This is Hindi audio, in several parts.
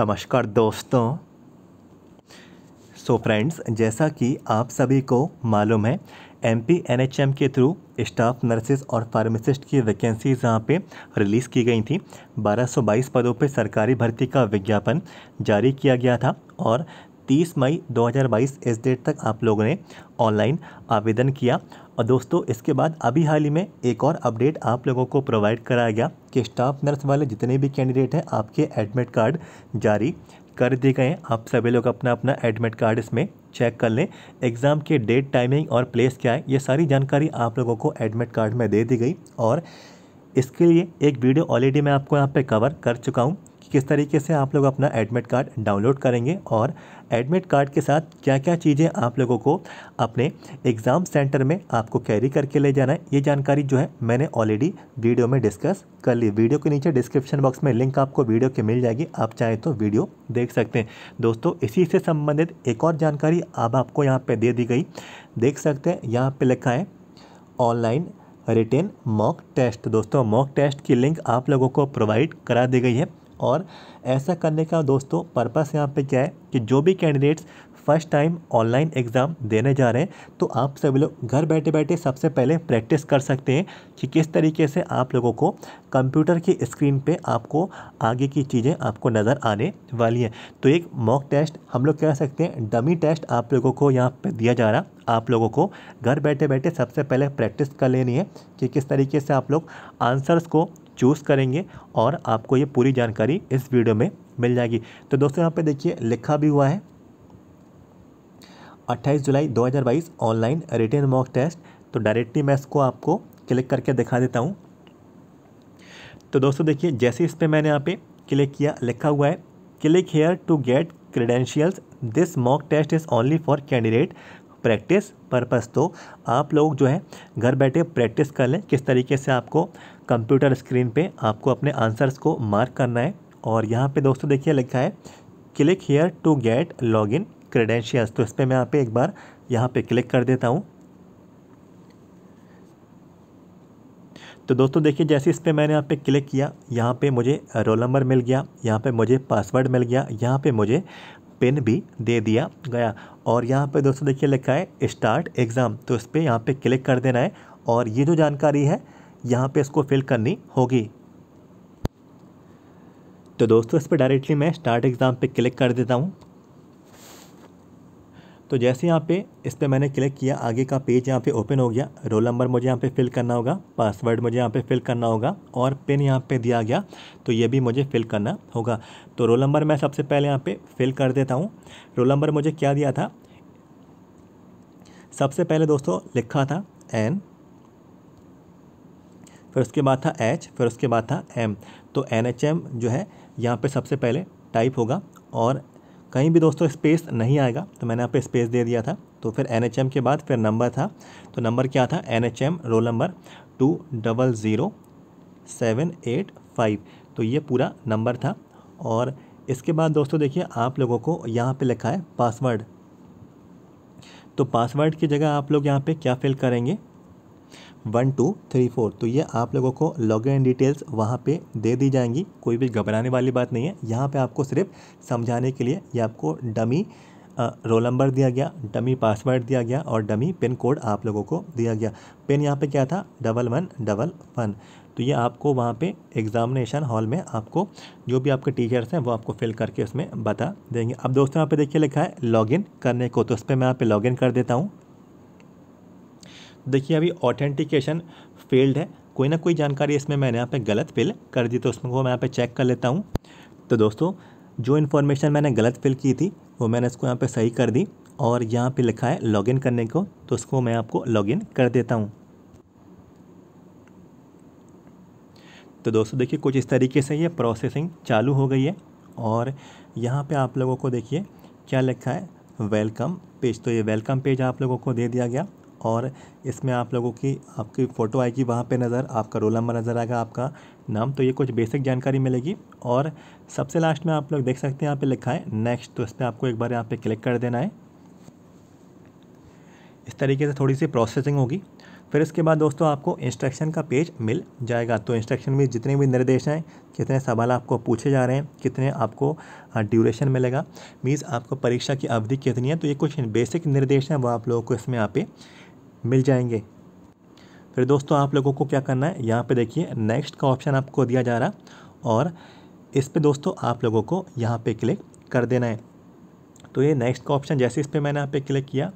नमस्कार दोस्तों सो so फ्रेंड्स जैसा कि आप सभी को मालूम है M P N H M के थ्रू स्टाफ नर्सेज और फार्मासिस्ट की वैकेंसीज यहाँ पे रिलीज़ की गई थी 1222 पदों पे सरकारी भर्ती का विज्ञापन जारी किया गया था और 30 मई 2022 इस डेट तक आप लोगों ने ऑनलाइन आवेदन किया और दोस्तों इसके बाद अभी हाल ही में एक और अपडेट आप लोगों को प्रोवाइड कराया गया कि स्टाफ नर्स वाले जितने भी कैंडिडेट हैं आपके एडमिट कार्ड जारी कर दिए गए हैं आप सभी लोग अपना अपना एडमिट कार्ड इसमें चेक कर लें एग्ज़ाम के डेट टाइमिंग और प्लेस क्या है ये सारी जानकारी आप लोगों को एडमिट कार्ड में दे दी गई और इसके लिए एक वीडियो ऑलरेडी मैं आपको यहाँ पे कवर कर चुका हूँ कि किस तरीके से आप लोग अपना एडमिट कार्ड डाउनलोड करेंगे और एडमिट कार्ड के साथ क्या क्या चीज़ें आप लोगों को अपने एग्ज़ाम सेंटर में आपको कैरी करके ले जाना है ये जानकारी जो है मैंने ऑलरेडी वीडियो में डिस्कस कर ली वीडियो के नीचे डिस्क्रिप्शन बॉक्स में लिंक आपको वीडियो के मिल जाएगी आप चाहें तो वीडियो देख सकते हैं दोस्तों इसी से संबंधित एक और जानकारी अब आपको यहाँ पर दे दी गई देख सकते हैं यहाँ पर लिखा है ऑनलाइन रिटेन मॉक टेस्ट दोस्तों मॉक टेस्ट की लिंक आप लोगों को प्रोवाइड करा दी गई है और ऐसा करने का दोस्तों पर्पस यहाँ पे क्या है कि जो भी candidates first time online exam देने जा रहे हैं तो आप सभी लोग घर बैठे बैठे सबसे पहले प्रैक्टिस कर सकते हैं कि किस तरीके से आप लोगों को कंप्यूटर की स्क्रीन पे आपको आगे की चीज़ें आपको नज़र आने वाली हैं तो एक मॉक टेस्ट हम लोग कह सकते हैं डमी टेस्ट आप लोगों को यहाँ पर दिया जा रहा आप लोगों को घर बैठे बैठे सबसे पहले प्रैक्टिस कर लेनी है कि किस तरीके से आप लोग आंसर्स को चूज़ करेंगे और आपको ये पूरी जानकारी इस वीडियो में मिल जाएगी तो दोस्तों यहाँ पे देखिए लिखा भी हुआ है 28 जुलाई 2022 ऑनलाइन रिटर्न मॉक टेस्ट तो डायरेक्टली मैं इसको आपको क्लिक करके दिखा देता हूँ तो दोस्तों देखिए जैसे इस पर मैंने यहाँ पे क्लिक किया लिखा हुआ है click here to get credentials this mock test is only for candidate practice purpose तो आप लोग जो है घर बैठे प्रैक्टिस कर लें किस तरीके से आपको कंप्यूटर स्क्रीन पे आपको अपने आंसर्स को मार्क करना है और यहाँ पे दोस्तों देखिए लिखा है click here to get log in credentials तो इस पर मैं यहाँ पे एक बार यहाँ पे क्लिक कर देता हूँ तो दोस्तों देखिए जैसे इस पर मैंने यहाँ पे क्लिक किया यहाँ पे मुझे रोल नंबर मिल गया यहाँ पे मुझे पासवर्ड मिल गया यहाँ पे मुझे पिन भी दे दिया गया और यहाँ पे दोस्तों देखिए लिखा है स्टार्ट एग्ज़ाम तो इस पर यहाँ पर क्लिक कर देना है और ये जो जानकारी है यहाँ पे इसको फिल करनी होगी तो दोस्तों इस पर डायरेक्टली मैं स्टार्ट एग्ज़ाम पे क्लिक कर देता हूँ तो जैसे यहाँ पे इस पर मैंने क्लिक किया आगे का पेज यहाँ पे ओपन हो गया रोल नंबर मुझे यहाँ पे फिल करना होगा पासवर्ड मुझे यहाँ पे फिल करना होगा और पिन यहाँ पे दिया गया तो ये भी मुझे फिल करना होगा तो रोल नंबर मैं सबसे पहले यहाँ पे फिल कर देता हूँ रोल नंबर मुझे क्या दिया था सबसे पहले दोस्तों लिखा था एन फिर उसके बाद था एच फिर उसके बाद था एम तो एन एच एम जो है यहाँ पर सबसे पहले टाइप होगा और कहीं भी दोस्तों स्पेस नहीं आएगा तो मैंने यहाँ पे स्पेस दे दिया था तो फिर एन के बाद फिर नंबर था तो नंबर क्या था an roll number two double zero seven eight five तो ये पूरा नंबर था और इसके बाद दोस्तों देखिए आप लोगों को यहाँ पे लिखा है पासवर्ड तो पासवर्ड की जगह आप लोग यहाँ पे क्या फिल करेंगे वन टू थ्री फोर तो ये आप लोगों को लॉग इन डिटेल्स वहाँ पे दे दी जाएंगी कोई भी घबराने वाली बात नहीं है यहाँ पे आपको सिर्फ समझाने के लिए ये आपको डमी रोल नंबर दिया गया डमी पासवर्ड दिया गया और डमी पिन कोड आप लोगों को दिया गया पिन यहाँ पे क्या था डबल वन डबल वन तो ये आपको वहाँ पे एग्ज़ामिनेशन हॉल में आपको जो भी आपके टीचर्स हैं वो आपको फिल करके उसमें बता देंगे अब दोस्तों यहाँ पे देखिए लिखा है लॉगिन करने को तो उस पर मैं यहाँ पे लॉगिन कर देता हूँ देखिए अभी ऑथेंटिकेशन फेल्ड है कोई ना कोई जानकारी इसमें मैंने यहाँ पे गलत फिल कर दी तो उसको मैं यहाँ पे चेक कर लेता हूँ तो दोस्तों जो इन्फॉर्मेशन मैंने गलत फिल की थी वो मैंने इसको यहाँ पे सही कर दी और यहाँ पे लिखा है लॉगिन करने को तो उसको मैं आपको लॉगिन कर देता हूँ तो दोस्तों देखिए कुछ इस तरीके से ये प्रोसेसिंग चालू हो गई है और यहाँ पर आप लोगों को देखिए क्या लिखा है वेलकम पेज तो ये वेलकम पेज आप लोगों को दे दिया गया और इसमें आप लोगों की आपकी फ़ोटो आएगी वहाँ पे नज़र आपका रोल नंबर नज़र आएगा आपका नाम तो ये कुछ बेसिक जानकारी मिलेगी और सबसे लास्ट में आप लोग देख सकते हैं यहाँ पे लिखा है नेक्स्ट तो इस पर आपको एक बार यहाँ पे क्लिक कर देना है इस तरीके से थोड़ी सी प्रोसेसिंग होगी फिर इसके बाद दोस्तों आपको इंस्ट्रक्शन का पेज मिल जाएगा तो इंस्ट्रक्शन में जितने भी निर्देश हैं कितने सवाल आपको पूछे जा रहे हैं कितने आपको ड्यूरेशन मिलेगा मीन्स आपको परीक्षा की अवधि कितनी है तो ये कुछ बेसिक निर्देश हैं वो आप लोगों को इसमें यहाँ पे मिल जाएंगे फिर दोस्तों आप लोगों को क्या करना है यहाँ पे देखिए नेक्स्ट का ऑप्शन आपको दिया जा रहा और इस पर दोस्तों आप लोगों को यहाँ पे क्लिक कर देना है तो ये नेक्स्ट का ऑप्शन जैसे इस पर मैंने यहाँ पे क्लिक किया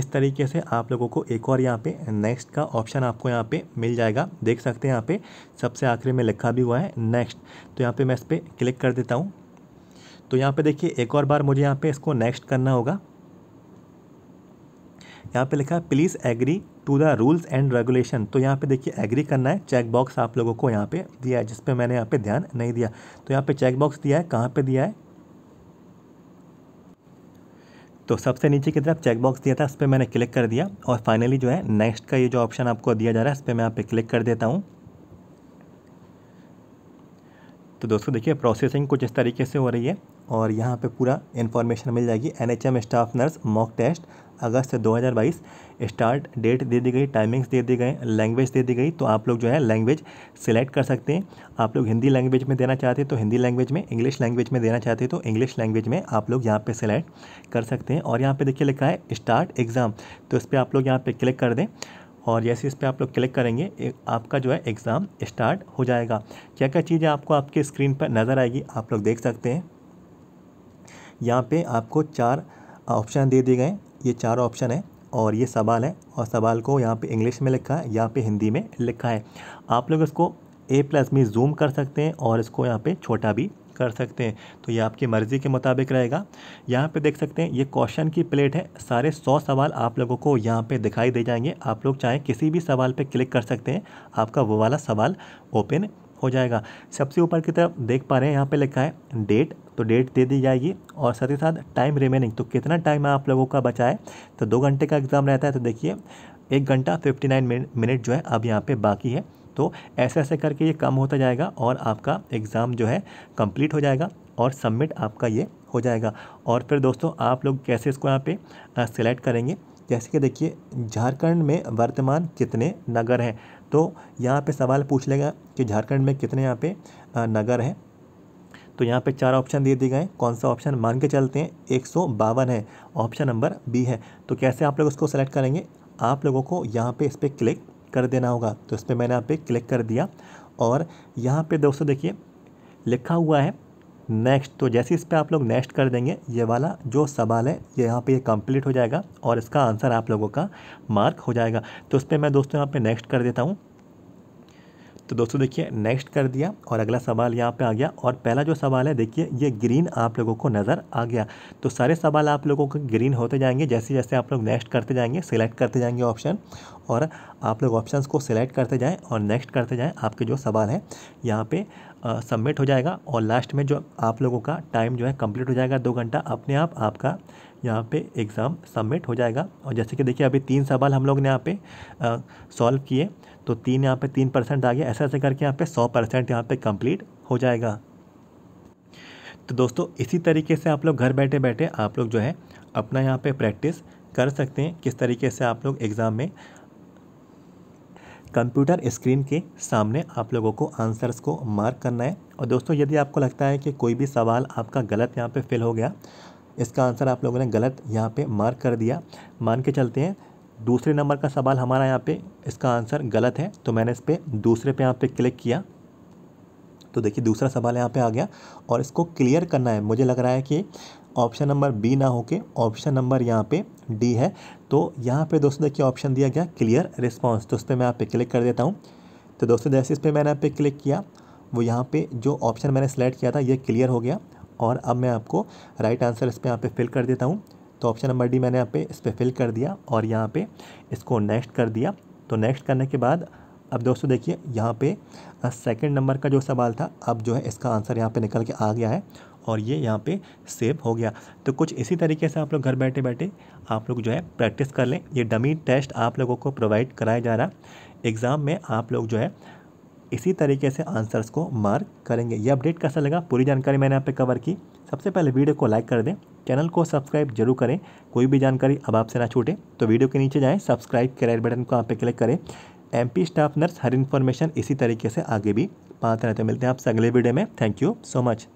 इस तरीके से आप लोगों को एक और यहाँ पे नेक्स्ट का ऑप्शन आपको यहाँ पे मिल जाएगा देख सकते हैं यहाँ पे सबसे आखिरी में लिखा भी हुआ है नेक्स्ट तो यहाँ पे मैं इस पर क्लिक कर देता हूँ तो यहाँ पे देखिए एक और बार मुझे यहाँ पे इसको नेक्स्ट करना होगा यहाँ पे लिखा है please agree to the rules and regulation तो यहाँ पे देखिए एग्री करना है चेक बॉक्स आप लोगों को यहाँ पे दिया है जिस पर मैंने यहाँ पे ध्यान नहीं दिया तो यहाँ पे चेक बॉक्स दिया है कहाँ पे दिया है तो सबसे नीचे की तरफ चेक बॉक्स दिया था इस पर मैंने क्लिक कर दिया और फाइनली जो है नेक्स्ट का ये जो ऑप्शन आपको दिया जा रहा है इस पर मैं यहाँ पे क्लिक कर देता हूँ तो दोस्तों देखिए प्रोसेसिंग कुछ इस तरीके से हो रही है और यहाँ पे पूरा इन्फॉर्मेशन मिल जाएगी NHM staff nurse mock test अगस्त 2022 स्टार्ट डेट दे दी गई टाइमिंग्स दे दी गए लैंग्वेज दे दी गई तो आप लोग जो है लैंग्वेज सिलेक्ट कर सकते हैं आप लोग हिंदी लैंग्वेज में देना चाहते हैं तो हिंदी लैंग्वेज में इंग्लिश लैंग्वेज में देना चाहते हैं तो इंग्लिश लैंग्वेज में आप लोग यहाँ पर सिलेक्ट कर सकते हैं और यहाँ पर देखिए लिखा है स्टार्ट एग्ज़ाम तो इस पर आप लोग यहाँ पर क्लिक कर दें और जैसे इस पर आप लोग क्लिक करेंगे आपका जो है एग्ज़ाम स्टार्ट हो जाएगा क्या क्या चीज़ें आपको आपके स्क्रीन पर नज़र आएगी आप लोग देख सकते हैं यहाँ पे आपको चार ऑप्शन दे दिए गए ये चार ऑप्शन है और ये सवाल है और सवाल को यहाँ पे इंग्लिश में लिखा है यहाँ पे हिंदी में लिखा है आप लोग इसको ए प्लस में जूम कर सकते हैं और इसको यहाँ पे छोटा भी कर सकते हैं तो ये आपकी मर्ज़ी के मुताबिक रहेगा यहाँ पे देख सकते हैं ये क्वेश्चन की प्लेट है सारे सौ सवाल आप लोगों को यहाँ पे दिखाई दे जाएंगे आप लोग चाहे किसी भी सवाल पे क्लिक कर सकते हैं आपका वो वाला सवाल ओपन हो जाएगा सबसे ऊपर की तरफ देख पा रहे हैं यहाँ पे लिखा है डेट तो डेट दे दी जाएगी और साथ ही साथ टाइम रिमेनिंग तो कितना टाइम आप लोगों का बचा है तो दो घंटे का एग्ज़ाम रहता है तो देखिए एक घंटा फिफ्टी नाइन मिनट जो है अब यहाँ पे बाकी है तो ऐसे ऐसे करके ये कम होता जाएगा और आपका एग्ज़ाम जो है कंप्लीट हो जाएगा और सबमिट आपका ये हो जाएगा और फिर दोस्तों आप लोग कैसे इसको यहाँ पे सिलेक्ट करेंगे जैसे कि देखिए झारखंड में वर्तमान कितने नगर हैं तो यहाँ पे सवाल पूछ लेगा कि झारखंड में कितने यहाँ पे नगर हैं तो यहाँ पे चार ऑप्शन दे दिए गए कौन सा ऑप्शन मान के चलते हैं एक सौ बावन है ऑप्शन नंबर बी है तो कैसे आप लोग उसको सेलेक्ट करेंगे आप लोगों को यहाँ पर इस पर क्लिक कर देना होगा तो इस पर मैंने यहाँ पर क्लिक कर दिया और यहाँ पर दोस्तों देखिए लिखा हुआ है नेक्स्ट तो जैसे इस पर आप लोग नेक्स्ट कर देंगे ये वाला जो सवाल है ये यहाँ पे ये कंप्लीट हो जाएगा और इसका आंसर आप लोगों का मार्क हो जाएगा तो उस पर मैं दोस्तों यहाँ पे नेक्स्ट कर देता हूँ तो दोस्तों देखिए नेक्स्ट कर दिया और अगला सवाल यहाँ पे आ गया और पहला जो सवाल है देखिए ये ग्रीन आप लोगों को नज़र आ गया तो सारे सवाल आप लोगों को ग्रीन होते जाएंगे जैसे जैसे आप लोग नेक्स्ट करते जाएंगे सिलेक्ट करते जाएंगे ऑप्शन और आप लोग ऑप्शन को सिलेक्ट करते जाएँ और नेक्स्ट करते जाएँ आपके जो सवाल हैं यहाँ पर सबमिट हो जाएगा और लास्ट में जो आप लोगों का टाइम जो है कम्प्लीट हो जाएगा दो घंटा अपने आप आपका यहाँ पे एग्ज़ाम सबमिट हो जाएगा और जैसे कि देखिए अभी तीन सवाल हम लोग ने यहाँ पे सॉल्व किए तो तीन यहाँ पे तीन परसेंट आ गया ऐसे ऐसे करके यहाँ पे सौ परसेंट यहाँ पे कंप्लीट हो जाएगा तो दोस्तों इसी तरीके से आप लोग घर बैठे बैठे आप लोग जो है अपना यहाँ पे प्रैक्टिस कर सकते हैं किस तरीके से आप लोग एग्ज़ाम में कंप्यूटर स्क्रीन के सामने आप लोगों को आंसर्स को मार्क करना है और दोस्तों यदि आपको लगता है कि कोई भी सवाल आपका गलत यहाँ पर फिल हो गया इसका आंसर आप लोगों ने गलत यहाँ पर मार्क कर दिया मान के चलते हैं दूसरे नंबर का सवाल हमारा यहाँ पे इसका आंसर गलत है तो मैंने इस पर दूसरे पे यहाँ पे क्लिक किया तो देखिए दूसरा सवाल यहाँ पे आ गया और इसको क्लियर करना है मुझे लग रहा है कि ऑप्शन नंबर बी ना होके ऑप्शन नंबर यहाँ पे डी है तो यहाँ पे दोस्तों देखिए ऑप्शन दिया गया क्लियर रिस्पॉन्स तो उस पर मैं यहाँ पे क्लिक कर देता हूँ तो दोस्तों जैसे इस पर मैंने यहाँ पे क्लिक किया वो यहाँ पर जो ऑप्शन मैंने सेलेक्ट किया था ये क्लियर हो गया और अब मैं आपको राइट आंसर इस पर यहाँ पर फिल कर देता हूँ तो ऑप्शन नंबर डी मैंने यहाँ पे इस पर फिल कर दिया और यहाँ पे इसको नेक्स्ट कर दिया तो नेक्स्ट करने के बाद अब दोस्तों देखिए यहाँ पे सेकंड नंबर का जो सवाल था अब जो है इसका आंसर यहाँ पे निकल के आ गया है और ये यहाँ पे सेव हो गया तो कुछ इसी तरीके से आप लोग घर बैठे बैठे आप लोग जो है प्रैक्टिस कर लें ये डमी टेस्ट आप लोगों को प्रोवाइड कराया जा रहा एग्ज़ाम में आप लोग जो है इसी तरीके से आंसर्स को मार्क करेंगे ये अपडेट कैसा लगा पूरी जानकारी मैंने यहाँ पे कवर की सबसे पहले वीडियो को लाइक कर दें चैनल को सब्सक्राइब जरूर करें कोई भी जानकारी अब आपसे ना छूटे तो वीडियो के नीचे जाएँ सब्सक्राइब के रेड बटन को आप पे क्लिक करें एम पी स्टाफ नर्स हर इन्फॉर्मेशन इसी तरीके से आगे भी पाते रहते मिलते हैं आपसे अगले वीडियो में थैंक यू सो मच